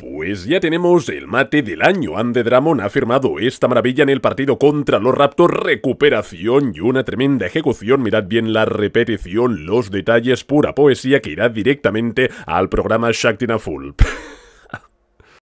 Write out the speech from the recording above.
Pues ya tenemos el mate del año. Ande Drummond ha firmado esta maravilla en el partido contra los Raptors. Recuperación y una tremenda ejecución. Mirad bien la repetición, los detalles, pura poesía que irá directamente al programa Shaktina Full.